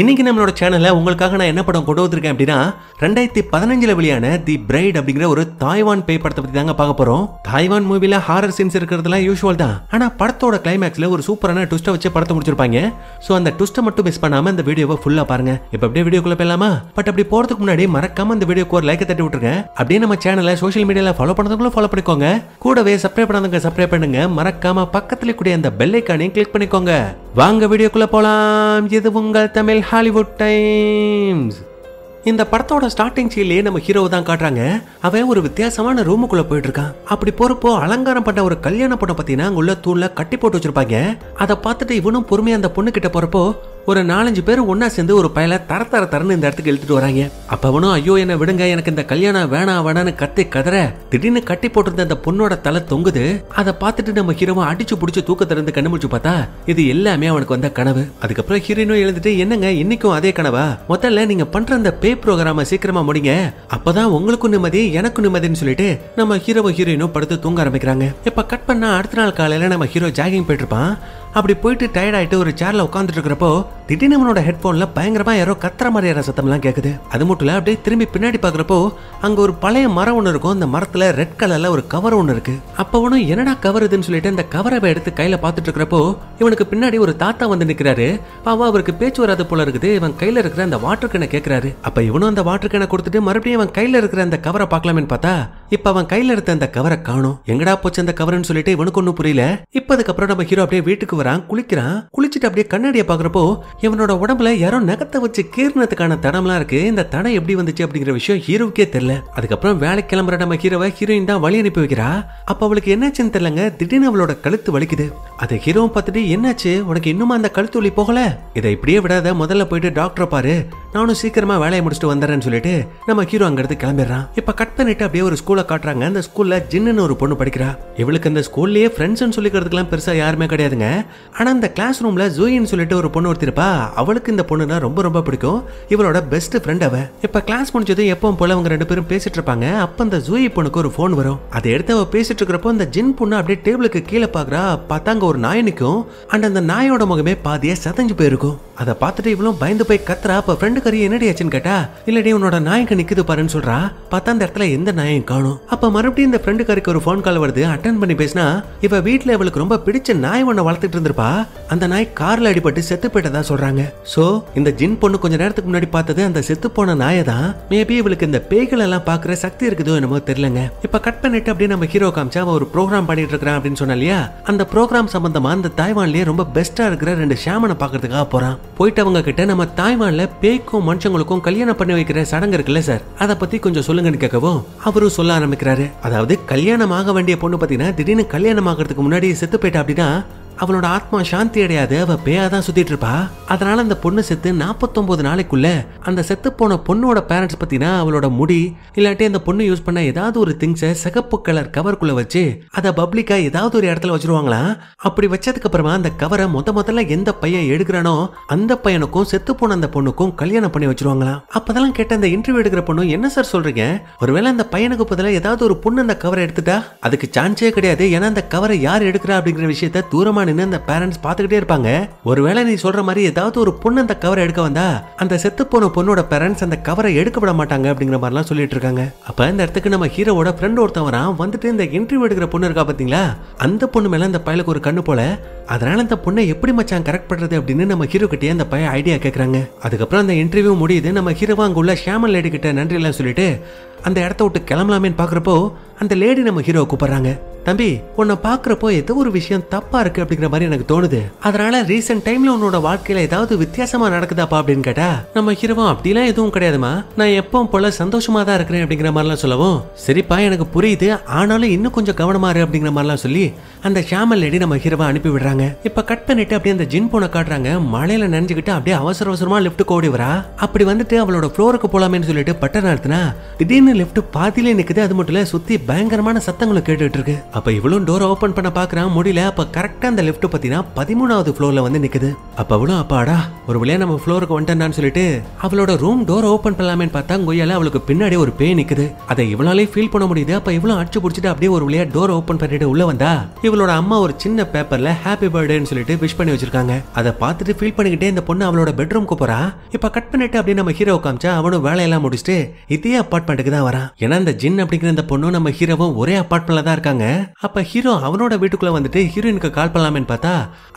இன்னைக்கு நம்மளோட சேனல்ல உங்களுக்காக நான் என்ன படம் கொண்டு வந்திருக்கேன் அப்படின்னா ரெண்டாயிரத்தி பதினஞ்சுல வெளியான தி பிரைட் அப்படிங்கிற ஒரு தாய்வான் பேய் படத்தை பத்தி தாங்க பார்க்க போறோம் தாய்வான் மூவில ஹாரர் சீன்ஸ் இருக்கிறதுலாம் யூஸ்வல் தான் ஆனா படத்தோட கிளைமேக்ஸ்ல ஒரு சூப்பரான ட்விஸ்ட வச்சு படத்தை முடிச்சிருப்பாங்க ஸோ அந்த ட்விஸ்ட மட்டும் மிஸ் பண்ணாம இந்த வீடியோவை ஃபுல்லா பாருங்க இப்போ அப்படியே வீடியோக்குள்ள போயலாமா பட் அப்படி போறதுக்கு முன்னாடி மறக்காம இந்த வீடியோக்கு ஒரு லைக்கை தட்டி விட்டுருங்க அப்படியே நம்ம சேனலை சோஷியல் மீடியால ஃபாலோ பண்ணதுக்குள்ள ஃபாலோ பண்ணிக்கோங்க கூடவே சப்ஸ்கிரைப் பண்ணாதவங்க சப்ஸ்கிரைப் பண்ணுங்க மறக்காம பக்கத்துல கூடிய அந்த பெல் ஐக்கானையும் கிளிக் பண்ணிக்கோங்க வாங்க வீடியோக்குள்ள போலாம் இது உங்கள் தமிழ் ஹாலிவுட் டைம்ஸ் இந்த படத்தோட ஸ்டார்டிங் சீலே நம்ம ஹீரோ தான் காட்டுறாங்க அவன் ஒரு வித்தியாசமான ரூமுக்குள்ள போயிட்டு இருக்கான் அப்படி போறப்போ அலங்காரம் பண்ண ஒரு கல்யாண பொண்ணை பார்த்தீங்கன்னா அங்குள்ள தூண்ல கட்டி போட்டு வச்சிருப்பாங்க அதை பார்த்துட்டு இவனும் பொறுமையா அந்த பொண்ணு கிட்ட போறப்போ ஒரு நாலஞ்சு பேர் ஒன்னா சேர்ந்து ஒரு பயல தர தர தரன்னு இந்த இடத்துக்கு இழுத்துட்டு வராங்க அவனும் ஐயோ என்ன விடுங்க எனக்கு இந்த கல்யாணம் வேணா வேணான்னு கத்தி கதற திடீர்னு கட்டி போட்டிருந்த அந்த பொண்ணோட தலை தொங்குது அதை பார்த்துட்டு நம்ம ஹீரோவை அடிச்சு பிடிச்சி தூக்கத்திலிருந்து கண்டுபிடிச்சு பார்த்தா இது எல்லாமே அவனுக்கு வந்த கனவு அதுக்கப்புறம் ஹீரோனும் எழுந்துட்டு என்னங்க இன்னைக்கும் அதே கனவா முதல்ல நீங்க பண்ற அந்த பே ப்ரோக்ராம சீக்கிரமா முடிங்க அப்பதான் உங்களுக்கும் நிம்மதி எனக்கும் நிம்மதின்னு சொல்லிட்டு நம்ம ஹீரோவும் ஹீரோயினும் படுத்து தூங்க ஆரம்பிக்கிறாங்க இப்ப கட் பண்ணா அடுத்த நாள் காலையில நம்ம ஹீரோ ஜாகிங் போயிட்டு இருப்பான் அப்படி போயிட்டு டயர்ட் ஆயிட்டு ஒரு சேர்ல உட்காந்துட்டு இருக்கிறப்போ திடீர்னு அவனோட ஹெட்ஃபோனில் பயங்கரமாக யாரோ கத்துற மாதிரியான சத்தம்லாம் கேட்குது அது மட்டும் இல்லை அப்படியே திரும்பி பின்னாடி பார்க்குறப்போ அங்கே ஒரு பழைய மரம் ஒன்று இருக்கும் அந்த மரத்தில் ரெட் கலரில் ஒரு கவர் ஒன்று இருக்குது அப்போ ஒன்றும் என்னடா கவர் இதுன்னு சொல்லிட்டு அந்த கவரை எடுத்து கையில் பார்த்துட்டு இருக்கிறப்போ இவனுக்கு பின்னாடி ஒரு தாத்தா வந்து நிற்கிறாரு பாவா அவருக்கு பேச்சு வராது போல இருக்குது இவன் கையில் இருக்கிற அந்த வாட்டர் கேனை கேட்குறாரு அப்போ இவனும் அந்த வாட்டர் கேனை கொடுத்துட்டு மறுபடியும் இவன் கையில் இருக்கிற அந்த கவரை பார்க்கலாமேன்னு பார்த்தா இப்ப அவன் கையில எடுத்த அந்த கவரை காணும் எங்கடா போச்சு அந்த கவர்னு சொல்லிட்டு இவனுக்கு ஒன்னும் புரியல இப்ப அதுக்கப்புறம் நம்ம ஹீரோ அப்படியே வீட்டுக்கு வரான் குளிக்கிறான் குளிச்சுட்டு அப்படியே கண்ணாடியை பாக்குறப்போ இவனோட உடம்புல யாரோ நகத்தை வச்சு கீர்ணத்துக்கான தடம்லாம் இருக்கு இந்த தடம் எப்படி வந்துச்சு அப்படிங்கிற விஷயம் ஹீரோவுக்கே தெரியல அதுக்கப்புறம் வேலை கிளம்புற நம்ம ஹீரோவை ஹீரோயின் தான் வழி அனுப்பி வைக்கிறா அப்ப அவளுக்கு என்னாச்சுன்னு தெரியலங்க திடீர்னு அவளோட கழுத்து வலிக்குது அது ஹீரோ பார்த்துட்டு என்னாச்சு உனக்கு இன்னுமா அந்த கழுத்து வலி போகல இதை இப்படியே விடாத முதல்ல போயிட்டு டாக்டரை பாரு நானும் சீக்கிரமா வேலையை முடிச்சுட்டு வந்துறேன்னு சொல்லிட்டு நம்ம ஹீரோ அங்க எடுத்து கிளம்பிடுறான் இப்ப கட் பண்ணிட்டு அப்படியே ஒரு ஸ்கூல காட்டுறாங்க அந்த ஸ்கூல்ல ஜின்னு ஒரு பொண்ணு படிக்கிறா இவளுக்கு அந்த ஸ்கூல்லயே ஃப்ரெண்ட்ஸ்னு சொல்லிக்கிறதுக்குலாம் பெருசா யாருமே கிடையாதுங்க ஆனா அந்த கிளாஸ் ரூம்ல ஜூயின்னு சொல்லிட்டு ஒரு பொண்ணு ஒருத்திருப்பா அவளுக்கு இந்த பொண்ணுனா ரொம்ப ரொம்ப பிடிக்கும் இவளோட பெஸ்ட் ஃப்ரெண்ட் அவ இப்ப கிளாஸ் முடிஞ்சதும் எப்பவும் போல அவங்க ரெண்டு பேரும் பேசிட்டு இருப்பாங்க அப்ப அந்த ஜூயி பொண்ணுக்கு ஒரு ஃபோன் வரும் அதை எடுத்து அவள் பேசிட்டு இருக்கிறப்போ அந்த ஜின் பொண்ணு அப்படியே டேபிளுக்கு கீழே பாக்குறா பார்த்தாங்க ஒரு நாய் நிற்கும் அண்ட் அந்த நாயோட முகமே பாதியே சதஞ்சு போயிருக்கும் அதை பார்த்துட்டு இவளும் பயந்து போய் கத்துறா அப்ப ஃப்ரெண்டு கறி என்னடி ஆச்சுன்னு கேட்டா இல்லடி உன்னோட நாய்க்கு நிக்குது பாருன்னு சொல்றா பார்த்தா அந்த இடத்துல எந்த நாயும் காணும் இருக்கணும் மறுபடியும் இந்த ஃப்ரெண்டுக்காருக்கு ஒரு ஃபோன் கால் வருது அட்டன் பண்ணி பேசினா இவ வீட்டுல இவளுக்கு ரொம்ப பிடிச்ச நாய் ஒண்ணு வளர்த்துட்டு இருந்திருப்பா அந்த நாய் கார்ல அடிபட்டு செத்து போயிட்டதா சொல்றாங்க சோ இந்த ஜின் பொண்ணு கொஞ்ச நேரத்துக்கு முன்னாடி பார்த்தது அந்த செத்து போன நாயை தான் மேபி இவளுக்கு இந்த பேய்கள் எல்லாம் பாக்குற சக்தி இருக்குதோ என்னமோ தெரியலங்க இப்ப கட் பண்ணிட்டு அப்படியே நம்ம ஹீரோ காமிச்சா அவன் ஒரு ப்ரோக்ராம் பண்ணிட்டு இருக்கிறான் அப்படின்னு சொன்னா இல்லையா அந்த ப்ரோக்ராம் சம்பந்தமா அந்த தாய்வான்லயே ரொம்ப பெஸ்டா இருக்கிற ரெண்டு ஷாமனை பாக்குறதுக்காக போறான் போயிட்டு அவங்க கிட்ட நம்ம தாய்வான்ல பேய்க்கும் மனுஷங்களுக்கும் கல்யாணம் பண்ணி வைக்கிற சடங்கு இருக்குல்ல சார் அதை பத்தி கொஞ்சம் சொல்லுங்கன்னு கேட்கவும் அவரும் சொல்ல ஆரம்பிக்கிறாரு அதாவது கல்யாணம் ஆக வேண்டிய பொண்ணு பார்த்தீங்கன்னா திடீர்னு கல்யாணம் ஆகிறதுக்கு முன்னாடி செத்து போயிட்டா அப்படின்னா அவளோட ஆத்மா சாந்தி அடையாது அவ பேயாதான் சுத்திட்டு இருப்பா அதனால அந்த பொண்ணு செத்து நாற்பத்தொன்பது நாளைக்குள்ள அந்த செத்து போன பொண்ணோட பேரண்ட்ஸ் பத்தினா அவளோட முடி இல்லாட்டி அந்த பொண்ணு யூஸ் பண்ண ஏதாவது ஒரு திங்ஸை சிகப்பு கலர் கவருக்குள்ள வச்சு அதை பப்ளிக்கா ஏதாவது ஒரு இடத்துல வச்சிருவாங்களா அப்படி வச்சதுக்கு அப்புறமா அந்த கவரை முத முதல்ல எந்த பையன் எடுக்கிறானோ அந்த பையனுக்கும் செத்து போன அந்த பொண்ணுக்கும் கல்யாணம் பண்ணி வச்சிருவாங்களா அப்பதெல்லாம் கேட்ட அந்த இன்டர்வியூ எடுக்கிற பொண்ணு என்ன சார் சொல்றீங்க ஒருவேளை அந்த பையனுக்கு பதிலாக ஏதாவது ஒரு பொண்ணு அந்த கவரை எடுத்துட்டா அதுக்கு சான்ஸே கிடையாது ஏன்னா அந்த கவரை யார் எடுக்கிறா அப்படிங்கிற விஷயத்த தூரமான அப்படின்னு அந்த பேரண்ட்ஸ் பார்த்துக்கிட்டே இருப்பாங்க ஒருவேளை நீ சொல்ற மாதிரி ஏதாவது ஒரு பொண்ணு அந்த கவரை எடுக்க வந்தா அந்த செத்து போன பொண்ணோட பேரண்ட்ஸ் அந்த கவரை எடுக்க விட மாட்டாங்க அப்படிங்கிற மாதிரிலாம் சொல்லிட்டு இருக்காங்க அப்ப இந்த இடத்துக்கு நம்ம ஹீரோட ஃப்ரெண்ட் ஒருத்தவரா வந்துட்டு இந்த இன்டர்வியூ எடுக்கிற பொண்ணு இருக்கா பாத்தீங்களா அந்த பொண்ணு மேல அந்த பயலுக்கு ஒரு கண்ணு போல அதனால அந்த பொண்ணை எப்படி மச்சான் கரெக்ட் பண்றது அப்படின்னு நம்ம ஹீரோ கிட்டே அந்த பையன் ஐடியா கேட்கறாங்க அதுக்கப்புறம் அந்த இன்டர்வியூ முடியுது நம்ம ஹீரோவா அங்க உள்ள ஷியாமன் லேடி கிட்ட நன்றி எல்லாம் சொல்லிட்டு அந்த இடத்த விட்டு கிளம்பலாமேன்னு பாக்குறப்போ அந்த லேடி நம்ம ஹீரோ கூப்பிடுறாங்க தம்பி உன்னை பார்க்குறப்போ ஏதோ ஒரு விஷயம் தப்பா இருக்கு அப்படிங்கிற மாதிரி எனக்கு தோணுது அதனால ரீசெண்ட் டைம்ல உன்னோட வாழ்க்கையில ஏதாவது வித்தியாசமா நடக்குதாப்பா அப்படின்னு கேட்டா நம்ம ஹீரோவும் அப்படிலாம் எதுவும் கிடையாதுமா நான் எப்பவும் போல சந்தோஷமா தான் இருக்கிறேன் அப்படிங்கிற மாதிரிலாம் சொல்லவும் சரிப்பா எனக்கு புரியுது ஆனாலும் இன்னும் கொஞ்சம் கவனமா இரு அப்படிங்கிற மாதிரிலாம் சொல்லி அந்த ஷாமல் லேடி நம்ம ஹீரோவா அனுப்பி விடுறாங்க பண்றாங்க இப்ப கட் பண்ணிட்டு அப்படியே அந்த ஜின் போன காட்டுறாங்க மழையில நினைஞ்சுக்கிட்டு அப்படியே அவசர அவசரமா லிப்ட் கோடி வரா அப்படி வந்துட்டு அவளோட ஃப்ளோருக்கு போலாமேன்னு சொல்லிட்டு பட்டன் நடத்தினா திடீர்னு லிப்ட் பாத்திலே நிக்குது அது மட்டும் இல்ல சுத்தி பயங்கரமான சத்தங்களும் கேட்டுட்டு இருக்கு அப்ப இவளும் டோர் ஓபன் பண்ண பாக்குறான் முடியல அப்ப கரெக்டா அந்த லிப்ட் பாத்தீங்கன்னா பதிமூணாவது ஃப்ளோர்ல வந்து நிக்குது அப்ப அவளும் அப்பாடா ஒரு வழியா நம்ம ஃப்ளோருக்கு வந்துட்டான்னு சொல்லிட்டு அவளோட ரூம் டோர் ஓபன் பண்ணலாமேன்னு பார்த்தா கொய்யால அவளுக்கு பின்னாடி ஒரு பேய் நிக்குது அதை இவளாலே ஃபீல் பண்ண முடியுது அப்ப இவளும் அடிச்சு பிடிச்சிட்டு அப்படியே ஒரு வழியா டோர் ஓபன் பண்ணிட்டு உள்ள வந்தா இவளோட அம்மா ஒரு சின்ன பேப்பர்ல ஹாப்பி ஹாப்பி பர்த்டேன்னு சொல்லிட்டு விஷ் பண்ணி வச்சிருக்காங்க அதை பார்த்துட்டு ஃபீல் பண்ணிக்கிட்டே இந்த பொண்ணு அவளோட பெட்ரூம்க்கு போறா இப்ப கட் பண்ணிட்டு அப்படி நம்ம ஹீரோ காமிச்சா அவனும் வேலையெல்லாம் முடிச்சுட்டு இதே அப்பார்ட்மெண்ட்டுக்கு தான் வரான் ஏன்னா இந்த ஜின் அப்படிங்கிற இந்த பொண்ணும் நம்ம ஹீரோவும் ஒரே அப்பார்ட்மெண்ட்ல தான் இருக்காங்க அப்ப ஹீரோ அவனோட வீட்டுக்குள்ள வந்துட்டு ஹீரோயினுக்கு கால் பண்ணலாமேன்னு பார்த்தா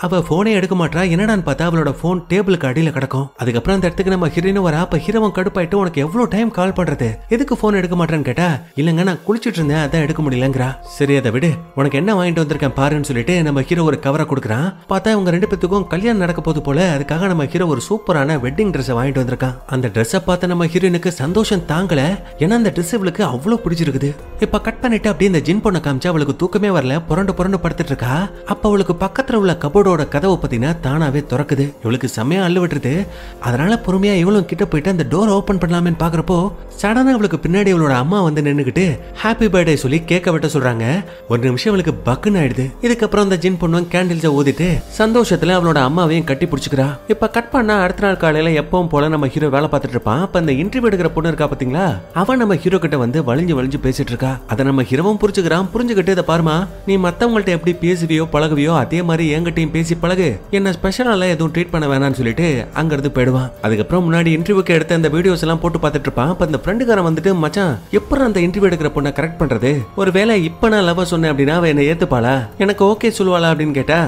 அவ போனே எடுக்க மாட்டா என்னடான்னு பார்த்தா அவளோட போன் டேபிளுக்கு அடியில கிடக்கும் அதுக்கப்புறம் அந்த இடத்துக்கு நம்ம ஹீரோயினும் வரா அப்ப ஹீரோவும் கடுப்பாயிட்டு உனக்கு எவ்வளவு டைம் கால் பண்றது எதுக்கு போன் எடுக்க மாட்டேன்னு கேட்டா இல்லங்க நான் குளிச்சுட்டு இருந்தேன் அதான் எடுக்க முடியலங்கிறா சரி அதை விடு உனக்கு என்ன வாங்கிட்டு வந்திருக்கேன் பாருன்னு சொல்லிட்டு நம்ம ஹீரோ ஒரு கவரை கொடுக்குறான் பார்த்தா இவங்க ரெண்டு பேத்துக்கும் கல்யாணம் நடக்க போது போல அதுக்காக நம்ம ஹீரோ ஒரு சூப்பரான வெட்டிங் ட்ரெஸ்ஸை வாங்கிட்டு வந்திருக்கான் அந்த ட்ரெஸ்ஸை பார்த்து நம்ம ஹீரோயினுக்கு சந்தோஷம் தாங்கல ஏன்னா அந்த ட்ரெஸ் இவளுக்கு அவ்வளோ பிடிச்சிருக்குது இப்போ கட் பண்ணிட்டு அப்படியே இந்த ஜின் பொண்ணை காமிச்சா அவளுக்கு தூக்கமே வரல புரண்டு புரண்டு படுத்துட்டு இருக்கா அப்போ அவளுக்கு பக்கத்தில் உள்ள கபோர்டோட கதவை பார்த்தீங்கன்னா தானாவே திறக்குது இவளுக்கு செம்மையா அள்ளு விட்டுருது அதனால பொறுமையா இவளும் கிட்ட போயிட்டு அந்த டோரை ஓப்பன் பண்ணலாமேன்னு பாக்குறப்போ சடனா அவளுக்கு பின்னாடி அவளோட அம்மா வந்து நின்றுக்கிட்டு ஹாப்பி பர்த்டே சொல்லி கேட்க விட்ட சொல்றாங்க ஒரு நிமிஷம் அவளுக்கு பக்குன்னு ஆயிடுது இதுக்கப்புறம் அந்த ஜின் பொண்ணும் கேண்டில்ஸ் மெசேஜை ஊதிட்டு சந்தோஷத்துல அவனோட அம்மாவையும் கட்டி பிடிச்சிக்கிறா இப்ப கட் பண்ணா அடுத்த நாள் காலையில எப்பவும் போல நம்ம ஹீரோ வேலை பார்த்துட்டு இருப்பான் அப்ப இந்த இன்டர்வியூ எடுக்கிற பொண்ணு இருக்கா பாத்தீங்களா அவன் நம்ம ஹீரோ கிட்ட வந்து வளைஞ்சு வளைஞ்சு பேசிட்டு இருக்கா அதை நம்ம ஹீரோவும் புரிஞ்சுக்கிறான் புரிஞ்சுக்கிட்டு இதை பாருமா நீ மத்தவங்கள்ட்ட எப்படி பேசுவியோ பழகுவியோ அதே மாதிரி என்கிட்டயும் பேசி பழகு என்ன ஸ்பெஷலால எதுவும் ட்ரீட் பண்ண வேணாம்னு சொல்லிட்டு அங்கிருந்து போயிடுவான் அதுக்கப்புறம் முன்னாடி இன்டர்வியூக்கு எடுத்த அந்த வீடியோஸ் எல்லாம் போட்டு பார்த்துட்டு இருப்பான் அப்ப அந்த ஃப்ரெண்டுக்காரன் வந்துட்டு மச்சான் எப்படி அந்த இன்டர்வியூ எடுக்கிற பொண்ணை கரெக்ட் பண்றது ஒருவேளை இப்ப நான் லவ் சொன்னேன் அப்படின்னா அவ என்ன ஏத்துப்பாளா எனக்கு ஓகே சொல்லுவாளா அப்படின்னு கேட்டா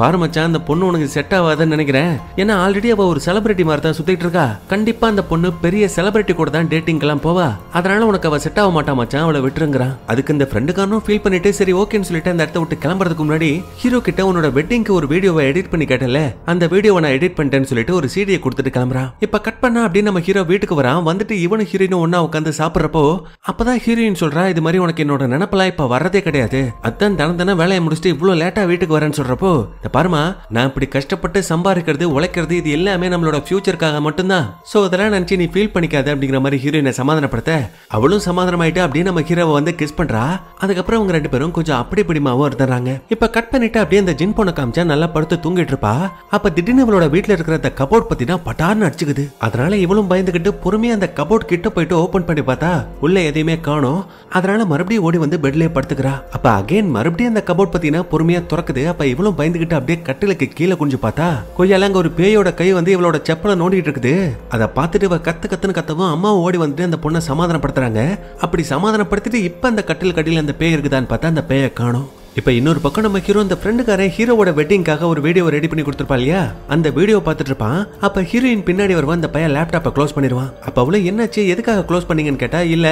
பாரு மச்சான் அந்த பொண்ணு உனக்கு செட் ஆகாதுன்னு நினைக்கிறேன் ஏன்னா ஆல்ரெடி அவ ஒரு செலிபிரிட்டி மாதிரி தான் சுத்திட்டு இருக்கா கண்டிப்பா அந்த பொண்ணு பெரிய செலிபிரிட்டி கூட தான் டேட்டிங்க்கெல்லாம் போவா அதனால உனக்கு அவ செட் ஆக மாட்டா மச்சான் அவளை விட்டுருங்கிறான் அதுக்கு இந்த ஃப்ரெண்டுக்காரனும் ஃபீல் பண்ணிட்டு சரி ஓகேன்னு சொல்லிட்டு அந்த இடத்த விட்டு கிளம்புறதுக்கு முன்னாடி ஹீரோ கிட்ட உன்னோட வெட்டிங்க்கு ஒரு வீடியோவை எடிட் பண்ணி கேட்டல அந்த வீடியோவை நான் எடிட் பண்ணிட்டேன்னு சொல்லிட்டு ஒரு சீடியை கொடுத்துட்டு கிளம்புறான் இப்ப கட் பண்ணா அப்படின்னு நம்ம ஹீரோ வீட்டுக்கு வரான் வந்துட்டு இவனும் ஹீரோயினும் ஒன்னா உட்காந்து சாப்பிட்றப்போ அப்பதான் ஹீரோயின் சொல்றா இது மாதிரி உனக்கு என்னோட நினப்பெல்லாம் இப்ப வரதே கிடையாது அதான் தன தன வேலையை முடிச்சுட்டு இவ்வளவு லேட்டா வீட்டுக்கு வரேன்னு சொல்றப்போ இந்த பாருமா நான் இப்படி கஷ்டப்பட்டு சம்பாதிக்கிறது உழைக்கிறது இது எல்லாமே நம்மளோட ஃபியூச்சருக்காக மட்டும்தான் சோ இதெல்லாம் நினச்சி நீ ஃபீல் பண்ணிக்காத அப்படிங்கிற மாதிரி ஹீரோயினை சமாதானப்படுத்த அவளும் சமாதானமாயிட்டு அப்படியே நம்ம ஹீரோவை வந்து கிஸ் பண்றா அதுக்கப்புறம் அவங்க ரெண்டு பேரும் கொஞ்சம் அப்படி பிடிமாவும் இருந்துறாங்க இப்ப கட் பண்ணிட்டு அப்படியே அந்த ஜின் பொண்ணை காமிச்சா நல்லா படுத்து தூங்கிட்டு இருப்பா அப்ப திடீர்னு அவளோட வீட்டில் இருக்கிற அந்த கபோர்ட் பத்தினா பட்டார்னு அடிச்சுக்குது அதனால இவளும் பயந்துகிட்டு பொறுமையாக அந்த கபோர்ட் கிட்ட போயிட்டு ஓப்பன் பண்ணி பார்த்தா உள்ள எதையுமே காணும் அதனால மறுபடியும் ஓடி வந்து பெட்லேயே படுத்துக்கிறா அப்ப அகைன் மறுபடியும் அந்த கபோர்ட் பத்தினா பொறுமையாக திறக்குது அப்போ இவளும் பயந்துகிட்டு அப்படியே கட்டிலுக்கு கீழே குஞ்சு பார்த்தா கொய்யால ஒரு பேயோட கை வந்து இவளோட செப்பலை நோண்டிட்டு இருக்குது அதை பார்த்துட்டு இவ கத்து கத்துன்னு கத்தவும் அம்மாவும் ஓடி வந்துட்டு அந்த பொண்ணை சமாதானப்படுத்துறாங்க அப்படி சமாதானப்படுத்திட்டு இப்ப அந்த கட்டில் கட்டில அந்த பேய் இருக்குதான்னு பார்த்தா அந்த பேயை காணும் இப்போ இன்னொரு பக்கம் நம்ம ஹீரோ அந்த ஃப்ரெண்டுக்காரன் ஹீரோவோட வெட்டிங்காக ஒரு வீடியோ ரெடி பண்ணி கொடுத்துருப்பா இல்லையா அந்த வீடியோ பார்த்துட்டு இருப்பான் அப்ப ஹீரோயின் பின்னாடி வருவா அந்த பையன் லேப்டாப்பை க்ளோஸ் பண்ணிடுவான் அப்ப அவ்வளோ என்னாச்சு எதுக்காக க்ளோஸ் பண்ணீங்கன்னு கேட்டா இல்ல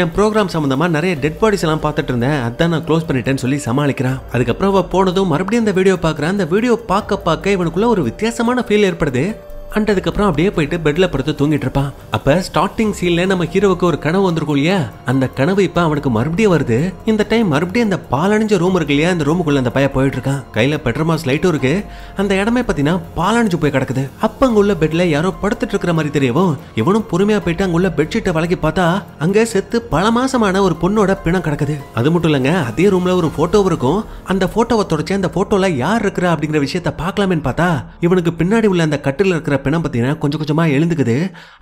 என் ப்ரோக்ராம் சம்மந்தமா நிறைய டெட் பாடிஸ் எல்லாம் பார்த்துட்டு இருந்தேன் அதான் நான் க்ளோஸ் பண்ணிட்டேன்னு சொல்லி சமாளிக்கிறான் அதுக்கப்புறம் அவ போனதும் மறுபடியும் அந்த வீடியோ பார்க்குறான் அந்த வீடியோ பார்க்க பார்க்க இவனுக்குள்ள ஒரு வித்தியாசமான ஃபீல் ஏற்படுது அண்ட் அதுக்கப்புறம் அப்படியே போயிட்டு பெட்ல படுத்து தூங்கிட்டு இருப்பான் அப்ப ஸ்டார்டிங் சீன்ல நம்ம ஹீரோவுக்கு ஒரு கனவு வந்திருக்கும் இல்லையா அந்த கனவு இப்ப அவனுக்கு மறுபடியும் வருது இந்த டைம் மறுபடியும் அந்த பாலணிஞ்ச ரூம் இருக்கு இல்லையா அந்த ரூமுக்குள்ள அந்த பையன் போயிட்டு இருக்கான் கையில பெட்ரமாஸ் லைட்டும் இருக்கு அந்த இடமே பாத்தீங்கன்னா பாலணிஞ்சு போய் கிடக்குது அப்ப அங்க உள்ள பெட்ல யாரோ படுத்துட்டு இருக்கிற மாதிரி தெரியவும் இவனும் பொறுமையா போயிட்டு அங்க உள்ள பெட்ஷீட்டை வழக்கி பார்த்தா அங்க செத்து பல மாசமான ஒரு பொண்ணோட பிணம் கிடக்குது அது மட்டும் இல்லங்க அதே ரூம்ல ஒரு போட்டோ இருக்கும் அந்த போட்டோவை தொடச்சு அந்த போட்டோல யார் இருக்கிறா அப்படிங்கிற விஷயத்த பார்க்கலாமேன்னு பார்த்தா இவனுக்கு பின்னாடி உள்ள அந்த கட்டில் இருக்கிற பிணம் பார்த்தீங்கன்னா கொஞ்சம் கொஞ்சமாக எழுந்துக்குது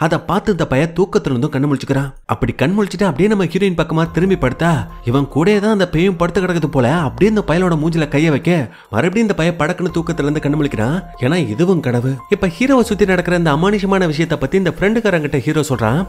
அதை பார்த்து இந்த பையன் இருந்தும் கண் முழிச்சுக்கிறான் அப்படி கண் முழிச்சுட்டு அப்படியே நம்ம ஹீரோயின் பக்கமா திரும்பி படுத்தா இவன் கூட தான் அந்த பேயும் படுத்து கிடக்குது போல அப்படியே இந்த பயலோட மூஞ்சில கையை வைக்க மறுபடியும் இந்த பைய படக்குன்னு தூக்கத்துல இருந்து கண் முழிக்கிறான் ஏன்னா இதுவும் கனவு இப்ப ஹீரோவை சுத்தி நடக்கிற இந்த அமானுஷமான விஷயத்தை பத்தி இந்த ஃப்ரெண்டுக்காரங்கிட்ட ஹீரோ சொல்றான்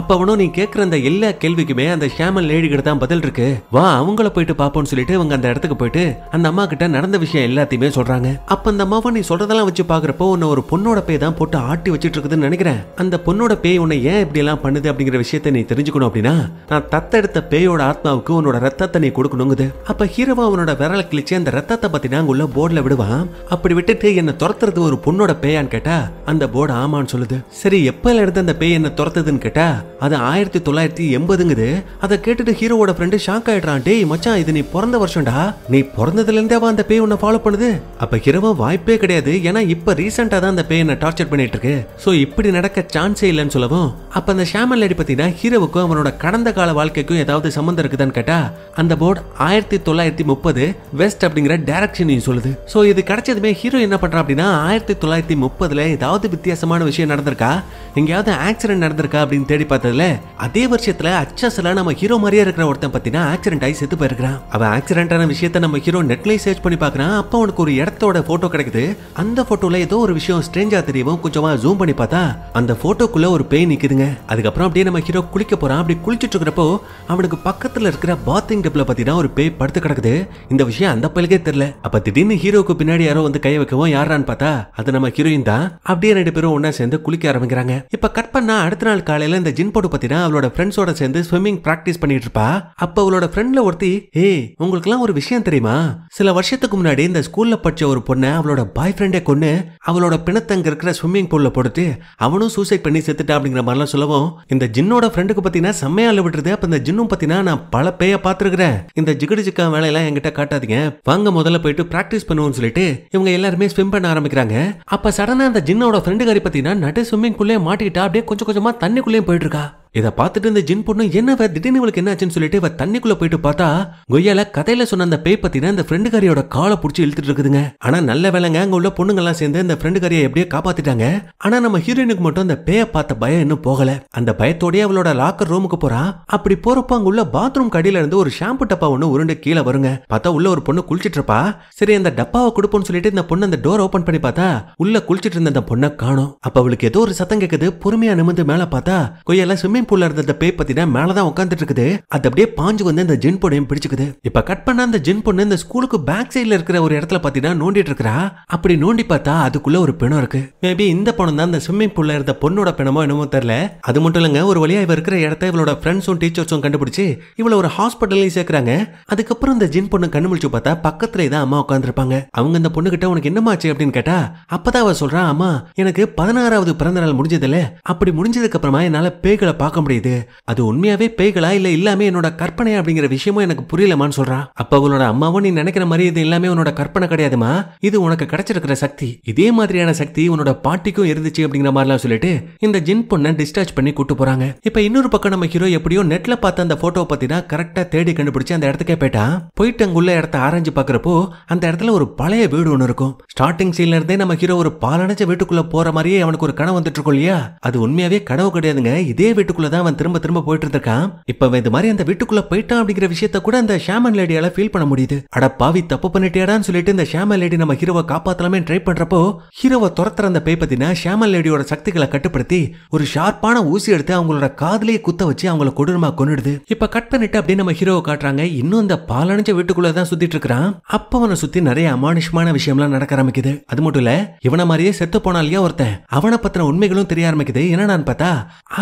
அப்ப அவனும் நீ கேட்குற அந்த எல்லா கேள்விக்குமே அந்த ஷியாமல் லேடிகிட்ட தான் பதில் இருக்கு வா அவங்கள போயிட்டு பாப்போம்னு சொல்லிட்டு இவங்க அந்த இடத்துக்கு போயிட்டு அந்த அம்மா கிட்ட நடந்த விஷயம் எல்லாத்தையுமே சொல்றாங்க அப்ப அந்த அம்மாவை நீ சொல்றதெல்லாம் வச்சு பாக்குறப்போ உன்னை ஒரு பொண்ணோட பேய் தான் போட்டு ஆட்டி வச்சிட்டு இருக்குதுன்னு நினைக்கிறேன் அந்த பொண்ணோட பேய் உன்னை ஏன் இப்படி எல்லாம் பண்ணுது அப்படிங்கிற விஷயத்த நீ தெரிஞ்சுக்கணும் அப்படின்னா நான் தத்தெடுத்த பேயோட ஆத்மாவுக்கு உன்னோட ரத்தத்தை நீ கொடுக்கணுங்குது அப்ப ஹீரோவா அவனோட விரல கிழிச்சு அந்த ரத்தத்தை பத்தினா உள்ள போர்டில் விடுவான் அப்படி விட்டுட்டு என்னை துரத்துறது ஒரு பொண்ணோட பேயான்னு கேட்டா அந்த போர்டு ஆமான்னு சொல்லுது சரி எப்பல இருந்து அந்த பேய் என்ன துரத்துதுன்னு கேட்டா அது ஆயிரத்தி தொள்ளாயிரத்தி எண்பதுங்குது அதை கேட்டுட்டு ஹீரோவோட ஃப்ரெண்டு ஷாக் ஆயிடுறான் டேய் மச்சான் இது நீ பிறந்த வருஷம்டா நீ பிறந்ததுல இருந்தேவா அந்த பேய் உன்னை ஃபாலோ பண்ணுது அப்ப ஹீரோவா வாய்ப்பே கிடையாது ஏன்னா இப்ப ரீசெண்டா தான் அந்த பேய் என்ன டார்ச்சர் பண்ணிட்டு இருக்கு ஸோ இப்படி நடக்க சான்ஸே இல்லைன்னு சொல்லவும் அப்ப அந்த ஷாமன் லேடி பத்தினா ஹீரோவுக்கும் அவனோட கடந்த கால வாழ்க்கைக்கும் ஏதாவது சம்மந்தம் இருக்குதான்னு கேட்டா அந்த போர்டு ஆயிரத்தி தொள்ளாயிரத்தி முப்பது வெஸ்ட் அப்படிங்கிற நீ சொல்லுது ஸோ இது கிடைச்சதுமே ஹீரோ என்ன பண்றான் அப்படின்னா ஆயிரத்தி தொள்ளாயிரத்தி முப்பதுல ஏதாவது வித்தியாசமான விஷயம் நடந்திருக்கா எங்கேயாவது ஆக்சிடென்ட் நடந்திருக்கா அப்படின்னு தேடி பார்த்ததுல அதே வருஷத்துல அச்சாசல நம்ம ஹீரோ மாதிரியே இருக்கிற ஒருத்தன் பத்தினா ஆக்சிடென்ட் ஆகி செத்து போயிருக்கான் அவன் ஆக்சிடென்டான விஷயத்த நம்ம ஹீரோ நெட்லயே சர்ச் பண்ணி பாக்குறான் அப்போ அவனுக்கு ஒரு இடத்தோட போட்டோ கிடைக்குது அந்த போட்டோல ஏதோ ஒரு விஷயம் ஸ்ட்ரேஞ்சா தெரியவும் கொஞ்சமா ஜூம் பண்ணி பார்த்தா அந்த போட்டோக்குள்ள ஒரு பேய் நிக்குதுங்க அதுக்கப்புறம் அப்படியே நம்ம ஹீரோ குளிக்க போறான் அப்படி குளிச்சுட்டு இருக்கிறப்போ அவனுக்கு பக்கத்துல இருக்கிற பாத்திங் டப்ல பாத்தீங்கன்னா ஒரு பேய் படுத்து கிடக்குது இந்த விஷயம் அந்த பயிலுக்கே தெரியல அப்ப திடீர்னு ஹீரோக்கு பின்னாடி யாரோ வந்து கை வைக்கவும் யாரான்னு பார்த்தா அது நம்ம ஹீரோயின் தான் அப்படியே ரெண்டு பேரும் ஒன்னா சேர்ந்து குளிக்க ஆரம்பிக்கிறாங்க இப்ப கட் பண்ணா அடுத்த நாள் காலையில இந்த ஜின் போட்டு பார்த்தீங்கன்னா அவளோட ஃப்ரெண்ட்ஸோட சேர்ந்து ஸ்விம்மிங் ப்ராக்டிஸ் பண்ணிட்டு இருப்பா அப்ப அவளோட ஃப்ரெண்ட்ல ஒருத்தி ஏ உங்களுக்குலாம் ஒரு விஷயம் தெரியுமா சில வருஷத்துக்கு முன்னாடி இந்த ஸ்கூல்ல படிச்ச ஒரு பொண்ணை அவளோட பாய் ஃப்ரெண்டே கொண்டு அவளோட பிணத்தங்க இருக்கிற ஸ்விம்மிங் பூல்ல போட்டு அவனும் சூசைட் பண்ணி செத்துட்டா அப்படிங்கிற மாதிரிலாம் சொல்லவும் இந்த ஜின்னோட ஃப்ரெண்டுக்கு பாத்தீங்கன்னா செம்மையா விட்டுருது அப்ப இந்த ஜின்னும் பாத்தீங்கன்னா நான் பல பேய பார்த்துருக்கிறேன் இந்த ஜிகடு ஜிக்கா வேலையெல்லாம் என்கிட்ட காட்டாதீங்க வாங்க முதல்ல போயிட்டு ப்ராக்டிஸ் பண்ணுவோம்னு சொல்லிட்டு இவங்க எல்லாருமே ஸ்விம் பண்ண ஆரம்பிக்கிறாங்க அப்ப சடனா அந்த ஜின்னோட ஃப்ரெண்டு காரி பார்த்தீங்கன்னா நடு ஸ்விம்மிங் பூல்லே மாட்டிக்கிட்டா அப்படியே கொஞ்சம் கொஞ்சமா தண்ணிக்குள்ளேயும் போயிட்டு 내가 இதை பார்த்துட்டு இந்த ஜின் பொண்ணு என்னவ திடீர்னு இவளுக்கு என்னாச்சுன்னு சொல்லிட்டு இவ தண்ணிக்குள்ள போயிட்டு பார்த்தா கொய்யால கதையில சொன்ன அந்த பேய் பத்தினா இந்த காரியோட காலை பிடிச்சி இழுத்துட்டு இருக்குதுங்க ஆனா நல்ல வேலைங்க அங்க உள்ள பொண்ணுங்க எல்லாம் சேர்ந்து இந்த காரியை எப்படியோ காப்பாத்திட்டாங்க ஆனா நம்ம ஹீரோயினுக்கு மட்டும் அந்த பேய பார்த்த பயம் இன்னும் போகல அந்த பயத்தோடய அவளோட லாக்கர் ரூமுக்கு போறா அப்படி போறப்ப அங்க உள்ள பாத்ரூம் கடியில இருந்து ஒரு ஷாம்பு டப்பா ஒண்ணு உருண்டு கீழே வருங்க பார்த்தா உள்ள ஒரு பொண்ணு குளிச்சிட்டு இருப்பா சரி அந்த டப்பாவை கொடுப்போம்னு சொல்லிட்டு இந்த பொண்ணு அந்த டோர் ஓபன் பண்ணி பார்த்தா உள்ள குளிச்சிட்டு இருந்த அந்த பொண்ணை காணும் அப்ப அவளுக்கு ஏதோ ஒரு சத்தம் கேக்குது பொறுமையா நிமிந்து மேல பார்த்தா கொய்யால சும்மி ஸ்விம்மிங் பூல்ல இருந்த அந்த பே பத்தின மேலதான் உட்காந்துட்டு இருக்குது அது அப்படியே பாஞ்சு வந்து அந்த ஜின் பொண்ணையும் பிடிச்சுக்குது இப்ப கட் பண்ண அந்த ஜின் பொண்ணு இந்த ஸ்கூலுக்கு பேக் சைட்ல இருக்கிற ஒரு இடத்துல பாத்தீங்கன்னா நோண்டிட்டு இருக்கிறா அப்படி நோண்டி பார்த்தா அதுக்குள்ள ஒரு பிணம் இருக்கு மேபி இந்த பணம் தான் அந்த ஸ்விம்மிங் பூல்ல இருந்த பொண்ணோட பிணமோ என்னமோ தெரியல அது மட்டும் இல்லைங்க ஒரு வழியா இவ இருக்கிற இடத்த இவளோட ஃப்ரெண்ட்ஸும் டீச்சர்ஸும் கண்டுபிடிச்சு இவளை ஒரு ஹாஸ்பிட்டல்லையும் சேர்க்கிறாங்க அதுக்கப்புறம் இந்த ஜின் பொண்ணு கண்ணு கண்டுபிடிச்சு பார்த்தா பக்கத்துல தான் அம்மா உட்காந்துருப்பாங்க அவங்க அந்த பொண்ணு கிட்ட உனக்கு என்னமாச்சு அப்படின்னு கேட்டா அப்பதான் அவ சொல்றா அம்மா எனக்கு பதினாறாவது பிறந்த நாள் முடிஞ்சதுல அப்படி முடிஞ்சதுக்கு அப்புறமா என்னால பேய்களை பார்க்க பார்க்க முடியுது அது உண்மையாவே பேய்களா இல்ல இல்லாம என்னோட கற்பனை அப்படிங்கிற விஷயமும் எனக்கு புரியலமான்னு சொல்றான் அப்ப அவளோட அம்மாவும் நீ நினைக்கிற மாதிரி இது எல்லாமே உன்னோட கற்பனை கிடையாதுமா இது உனக்கு கிடைச்சிருக்கிற சக்தி இதே மாதிரியான சக்தி உன்னோட பாட்டிக்கும் இருந்துச்சு அப்படிங்கிற மாதிரிலாம் சொல்லிட்டு இந்த ஜின் பொண்ணை டிஸ்டார்ஜ் பண்ணி கூட்டு போறாங்க இப்ப இன்னொரு பக்கம் நம்ம ஹீரோ எப்படியோ நெட்ல பார்த்த அந்த போட்டோ பத்தி தான் கரெக்டா தேடி கண்டுபிடிச்சு அந்த இடத்துக்கே போயிட்டான் போயிட்டு அங்குள்ள இடத்த ஆராய்ஞ்சு பாக்குறப்போ அந்த இடத்துல ஒரு பழைய வீடு ஒன்று இருக்கும் ஸ்டார்டிங் சீன்ல இருந்தே நம்ம ஹீரோ ஒரு பாலடைச்ச வீட்டுக்குள்ள போற மாதிரியே அவனுக்கு ஒரு கனவு வந்துட்டு இருக்கும் இல்லையா அது உண்மையாவே கனவு கிடையாதுங்க இதே வீட்டுக்கு வீட்டுக்குள்ள அவன் திரும்ப திரும்ப போயிட்டு இருந்திருக்கான் இப்ப இது மாதிரி அந்த வீட்டுக்குள்ள போயிட்டான் அப்படிங்கிற விஷயத்த கூட அந்த ஷாமன் லேடியால ஃபீல் பண்ண முடியுது அட பாவி தப்பு பண்ணிட்டேடான்னு சொல்லிட்டு இந்த ஷாமன் லேடி நம்ம ஹீரோவை காப்பாத்தலாமே ட்ரை பண்றப்போ ஹீரோவை துரத்துற அந்த பேய் பத்தினா ஷாமன் லேடியோட சக்திகளை கட்டுப்படுத்தி ஒரு ஷார்ப்பான ஊசி எடுத்து அவங்களோட காதலையே குத்த வச்சு அவங்கள கொடூரமா கொண்டுடுது இப்ப கட் பண்ணிட்டு அப்படியே நம்ம ஹீரோவை காட்டுறாங்க இன்னும் இந்த பாலடைஞ்ச வீட்டுக்குள்ளதான் சுத்திட்டு இருக்கிறான் அப்ப அவனை சுத்தி நிறைய அமானுஷமான விஷயம்லாம் நடக்க ஆரம்பிக்குது அது மட்டும் இல்ல இவனை மாதிரியே செத்து போனாலேயே ஒருத்தன் அவனை பத்தின உண்மைகளும் தெரிய ஆரம்பிக்குது என்னன்னு பார்த்தா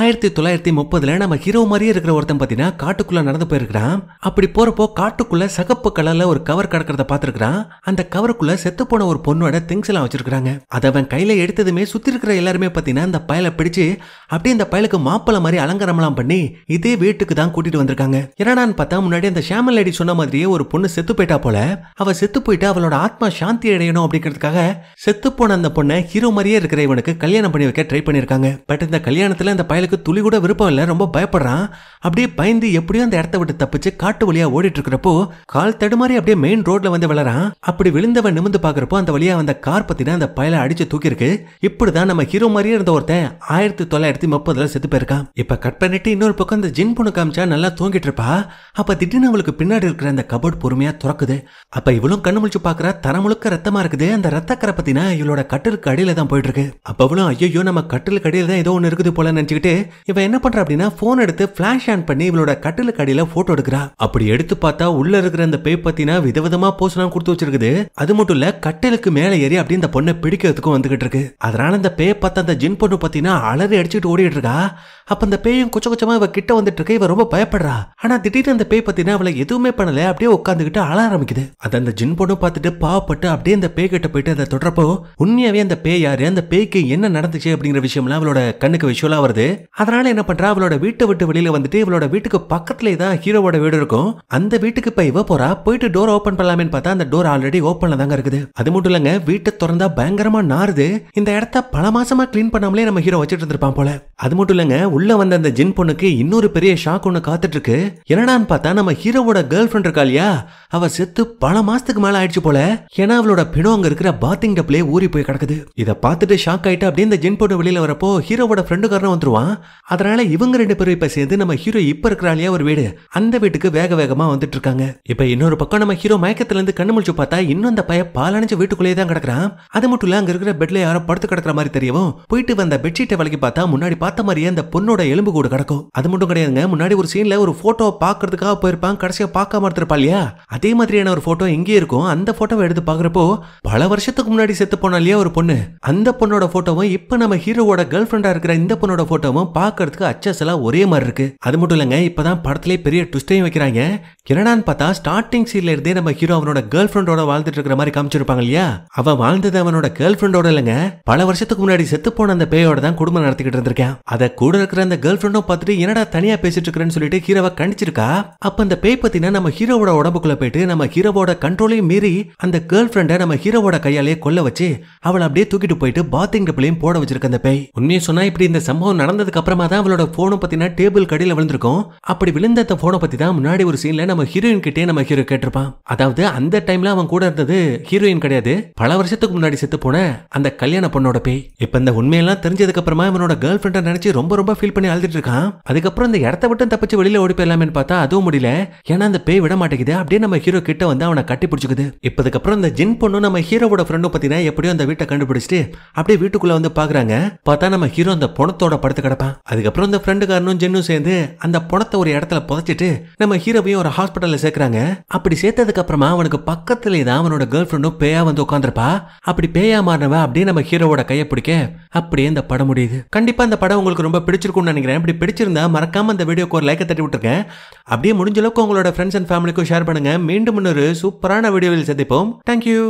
ஆயிரத்தி தொள்ளாயிரத்தி ரெண்டாயிரத்தி முப்பதுல நம்ம ஹீரோ மாதிரியே இருக்கிற ஒருத்தன் காட்டுக்குள்ள நடந்து போயிருக்கிறான் அப்படி போறப்போ காட்டுக்குள்ள சகப்பு கலர்ல ஒரு கவர் அந்த கவருக்குள்ள செத்து போன ஒரு பொண்ணோட திங்ஸ் எல்லாம் வச்சிருக்காங்க அதை அவன் கையில எடுத்ததுமே சுத்தி இருக்கிற எல்லாருமே அந்த பயலை பிடிச்சு அப்படியே பயலுக்கு மாப்பிள மாதிரி பண்ணி இதே வீட்டுக்கு தான் கூட்டிட்டு வந்திருக்காங்க என்னடான்னு பார்த்தா முன்னாடி அந்த ஷாமல் லேடி சொன்ன மாதிரியே ஒரு பொண்ணு செத்து போயிட்டா போல அவ செத்து போயிட்டு அவளோட ஆத்மா சாந்தி அடையணும் அப்படிங்கிறதுக்காக செத்து போன அந்த பொண்ணை ஹீரோ மாதிரியே இருக்கிற இவனுக்கு கல்யாணம் பண்ணி வைக்க ட்ரை பண்ணிருக்காங்க பட் இந்த கல்யாணத்துல அந்த பயலுக்கு துளி கூட இல்லை ரொம்ப பயப்படுறான் அப்படியே பயந்து எப்படியோ அந்த இடத்த விட்டு தப்பிச்சு காட்டு வழியா ஓடிட்டு இருக்கிறப்போ கால் தடுமாறி அப்படியே மெயின் ரோட்ல வந்து விளறான் அப்படி விழுந்தவன் நிமிந்து பாக்குறப்போ அந்த வழியா வந்த கார் பத்தின அந்த பயல அடிச்சு தூக்கிருக்கு இப்படிதான் நம்ம ஹீரோ மாதிரியே இருந்த ஒருத்தன் ஆயிரத்தி தொள்ளாயிரத்தி முப்பதுல செத்து போயிருக்கான் இப்ப கட் பண்ணிட்டு இன்னொரு பக்கம் அந்த ஜின் பொண்ணு காமிச்சா நல்லா தூங்கிட்டு இருப்பா அப்ப திடீர்னு அவளுக்கு பின்னாடி இருக்கிற அந்த கபோர்ட் பொறுமையா துறக்குது அப்ப இவளும் கண்ணு முழிச்சு பாக்குற முழுக்க ரத்தமா இருக்குது அந்த ரத்தக்கரை பத்தினா இவளோட கட்டிலுக்கு அடியில தான் போயிட்டு இருக்கு அப்ப அவளும் ஐயோ நம்ம கட்டிலுக்கு அடியில தான் ஏதோ ஒன்னு இருக்குது போல நினைச்சுக்கிட்டு இவன் என்ன பண்றா அப்படின்னா போன் எடுத்து பிளாஷ் ஆன் பண்ணி இவளோட கட்டிலுக்கு அடியில போட்டோ எடுக்கிறா அப்படி எடுத்து பார்த்தா உள்ள இருக்கிற அந்த பேய் பத்தினா விதவிதமா போஸ்ட்லாம் கொடுத்து வச்சிருக்குது அது மட்டும் இல்ல கட்டிலுக்கு மேல ஏறி அப்படி இந்த பொண்ணை பிடிக்கிறதுக்கும் வந்துகிட்டு இருக்கு அதனால இந்த பேய் பார்த்த அந்த ஜின் பொண்ணு பத்தினா அலறி அடிச்சுட்டு ஓடிட்டு இருக்கா அப்ப அந்த பேயும் குச்ச குச்சமா இவ கிட்ட வந்துட்டு இருக்க இவ ரொம்ப பயப்படுறா ஆனா திடீர்னு அந்த பேய் பத்தினா அவளை எதுவுமே பண்ணல அப்படியே உட்காந்துக்கிட்டு அழ ஆரம்பிக்குது அது அந்த ஜின் பொண்ணு பார்த்துட்டு பாவப்பட்டு அப்படியே அந்த பேய் கிட்ட போயிட்டு அதை தொடரப்போ உண்மையாவே அந்த பேய் யாரு அந்த பேய்க்கு என்ன நடந்துச்சு அப்படிங்கிற விஷயம்லாம் அவளோட கண்ணுக்கு விஷுவலா வருது அதனால என்ன பண்றா அவளோட வீட்டை விட்டு வெளியில வந்துட்டு இவளோட வீட்டுக்கு பக்கத்துலயே தான் ஹீரோவோட வீடு இருக்கும் அந்த வீட்டுக்கு இப்ப இவ போறா போயிட்டு டோர் ஓபன் பண்ணலாமேன்னு பார்த்தா அந்த டோர் ஆல்ரெடி ஓப்பன்ல தாங்க இருக்குது அது மட்டும் இல்லங்க வீட்டை திறந்தா பயங்கரமா நாருது இந்த இடத்த பல மாசமா கிளீன் பண்ணாமலே நம்ம ஹீரோ வச்சுட்டு இருந்திருப்பான் போல அது மட்டும் இல்லங்க உள்ள வந்த அந்த ஜின் பொண்ணுக்கு இன்னொரு பெரிய ஷாக் ஒன்னு காத்துட்டு இருக்கு என்னடான்னு பார்த்தா நம்ம ஹீரோவோட கேர்ள் ஃபிரெண்ட் இருக்கா இல்லையா அவ செத்து பல மாசத்துக்கு மேல ஆயிடுச்சு போல ஏன்னா அவளோட பிணம் அங்க இருக்கிற பாத்திங் டப்லயே ஊறி போய் கிடக்குது இதை பார்த்துட்டு ஷாக் ஆயிட்டு அப்படியே இந்த ஜின் பொண்ணு வெளியில வரப்போ ஹீரோவோட ஃப்ரெண்டுக்காரன் வந்துருவான் அதனால இவங்க ரெண்டு பேரும் இப்ப சேர்ந்து நம்ம ஹீரோ இப்ப இருக்கிறாளியா இல்லையா ஒரு வீடு அந்த வீட்டுக்கு வேக வேகமா வந்துட்டு இருக்காங்க இப்ப இன்னொரு பக்கம் நம்ம ஹீரோ மயக்கத்துல இருந்து கண்ணு முடிச்சு பார்த்தா இன்னும் அந்த பய பாலணிஞ்ச வீட்டுக்குள்ளேயே தான் கிடக்குறான் அது மட்டும் இல்ல அங்க இருக்கிற பெட்ல யாரோ படுத்து கிடக்குற மாதிரி தெரியவும் போயிட்டு வந்த பெட்ஷீட்டை விலகி பார்த்தா முன்னாடி பார்த்த மாதிரியே அந்த பொண்ணு பொண்ணோட எலும்பு கூட கிடக்கும் அது மட்டும் கிடையாதுங்க முன்னாடி ஒரு சீன்ல ஒரு போட்டோ பாக்குறதுக்காக போயிருப்பாங்க கடைசியா பார்க்காம இருந்திருப்பா இல்லையா அதே மாதிரியான ஒரு போட்டோ எங்கே இருக்கும் அந்த போட்டோவை எடுத்து பாக்குறப்போ பல வருஷத்துக்கு முன்னாடி செத்து போனா இல்லையா ஒரு பொண்ணு அந்த பொண்ணோட போட்டோவும் இப்ப நம்ம ஹீரோவோட கேர்ள் ஃபிரெண்டா இருக்கிற இந்த பொண்ணோட போட்டோவும் பாக்குறதுக்கு அச்சசலா ஒரே மாதிரி இருக்கு அது மட்டும் இல்லங்க இப்பதான் படத்திலே பெரிய ட்விஸ்டையும் வைக்கிறாங்க என்னடான்னு பார்த்தா ஸ்டார்டிங் சீன்ல இருந்தே நம்ம ஹீரோ அவனோட கேர்ள் ஃபிரெண்டோட வாழ்ந்துட்டு இருக்கிற மாதிரி காமிச்சிருப்பாங்க இல்லையா அவ வாழ்ந்தது அவனோட கேர்ள் ஃபிரெண்டோட இல்லங்க பல வருஷத்துக்கு முன்னாடி செத்து போன அந்த பேயோட தான் குடும்பம் நடத்திக்கிட்டு இருந்திருக்கேன் அதை கூட இருக்கிற அந்த கேர்ள் ஃப்ரெண்டும் பார்த்துட்டு என்னடா தனியா பேசிட்டு இருக்கிறேன்னு சொல்லிட்டு ஹீரோவை கணிச்சிருக்கா அப்ப அந்த பேய் பத்தினா நம்ம ஹீரோவோட உடம்புக்குள்ள போயிட்டு நம்ம ஹீரோவோட கண்ட்ரோலையும் மீறி அந்த கேர்ள் ஃப்ரெண்டை நம்ம ஹீரோவோட கையாலேயே கொல்ல வச்சு அவளை அப்படியே தூக்கிட்டு போயிட்டு பாத்திங் டப்பிலையும் போட வச்சிருக்க அந்த பேய் உண்மையை சொன்னா இப்படி இந்த சம்பவம் நடந்ததுக்கு அப்புறமா தான் அவளோட போனை பத்தினா டேபிள் கடையில் விழுந்திருக்கும் அப்படி விழுந்த அந்த போனை பத்தி தான் முன்னாடி ஒரு சீன்ல நம்ம ஹீரோயின் கிட்டே நம்ம ஹீரோ கேட்டிருப்பான் அதாவது அந்த டைம்ல அவன் கூட இருந்தது ஹீரோயின் கிடையாது பல வருஷத்துக்கு முன்னாடி செத்து போன அந்த கல்யாண பொண்ணோட பேய் இப்ப இந்த உண்மையெல்லாம் தெரிஞ்சதுக்கு அப்புறமா இவனோட கேர்ள் ஃப்ரெண்டை நினைச்சு ரொம்ப ரொம்ப ஃபீல் பண்ணி அழுதுட்டு இருக்கான் அதுக்கப்புறம் இந்த இடத்த விட்டு தப்பிச்சு வெளியில ஓடி போயிடலாமேனு பார்த்தா அதுவும் முடியல ஏன்னா அந்த பேய் விட மாட்டேங்குது அப்படியே நம்ம ஹீரோ கிட்ட வந்து அவனை கட்டி பிடிச்சிக்குது இப்பதுக்கப்புறம் இந்த ஜின் பொண்ணு நம்ம ஹீரோவோட ஃப்ரெண்டும் பார்த்தீங்கன்னா எப்படியும் அந்த வீட்டை கண்டுபிடிச்சிட்டு அப்படியே வீட்டுக்குள்ள வந்து பாக்குறாங்க பார்த்தா நம்ம ஹீரோ அந்த பணத்தோட படுத்து கிடப்பான் அதுக்கப்புறம் இந்த ஃப்ரெண்டுக்காரனும் ஜென்னும் சேர்ந்து அந்த பணத்தை ஒரு இடத்துல புதைச்சிட்டு நம்ம ஹீரோவையும் ஒரு ஹாஸ்பிட்டல்ல சேர்க்கிறாங்க அப்படி சேர்த்ததுக்கு அப்புறமா அவனுக்கு பக்கத்துல தான் அவனோட கேர்ள் ஃப்ரெண்டும் பேயா வந்து உட்காந்துருப்பா அப்படி பேயா மாறினவ அப்படியே நம்ம ஹீரோவோட கையை பிடிக்க அப்படியே இந்த படம் முடியுது கண்டிப்பா இந்த படம் உங்களுக்கு ரொம்ப பிடிச்சிருக்கும் பிடிச்சிருக்கும்னு நினைக்கிறேன் இப்படி பிடிச்சிருந்தா மறக்காம அந்த வீடியோக்கு ஒரு லைக்கை தட்டி விட்டுருக்கேன் அப்படியே முடிஞ்ச அளவுக்கு உங்களோட ஃப்ரெண்ட்ஸ் அண்ட் ஃபேமிலிக்கும் ஷேர் பண்ணுங்க மீண்டும் இன்னொரு சூப்பரான வீடியோவில் சந்திப்போம் தேங்க்யூ